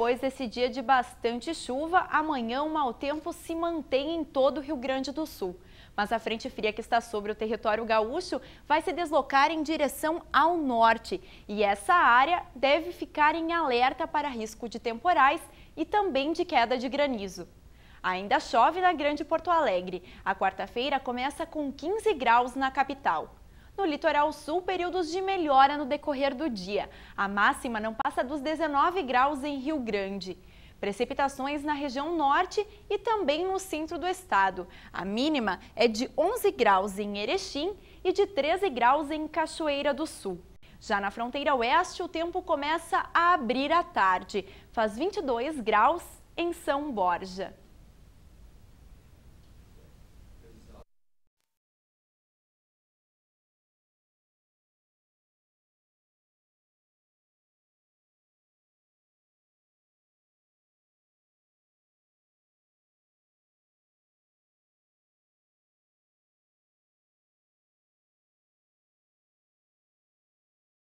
Depois desse dia de bastante chuva, amanhã o mau tempo se mantém em todo o Rio Grande do Sul. Mas a frente fria que está sobre o território gaúcho vai se deslocar em direção ao norte. E essa área deve ficar em alerta para risco de temporais e também de queda de granizo. Ainda chove na Grande Porto Alegre. A quarta-feira começa com 15 graus na capital. No litoral sul, períodos de melhora no decorrer do dia. A máxima não passa dos 19 graus em Rio Grande. Precipitações na região norte e também no centro do estado. A mínima é de 11 graus em Erechim e de 13 graus em Cachoeira do Sul. Já na fronteira oeste, o tempo começa a abrir à tarde. Faz 22 graus em São Borja.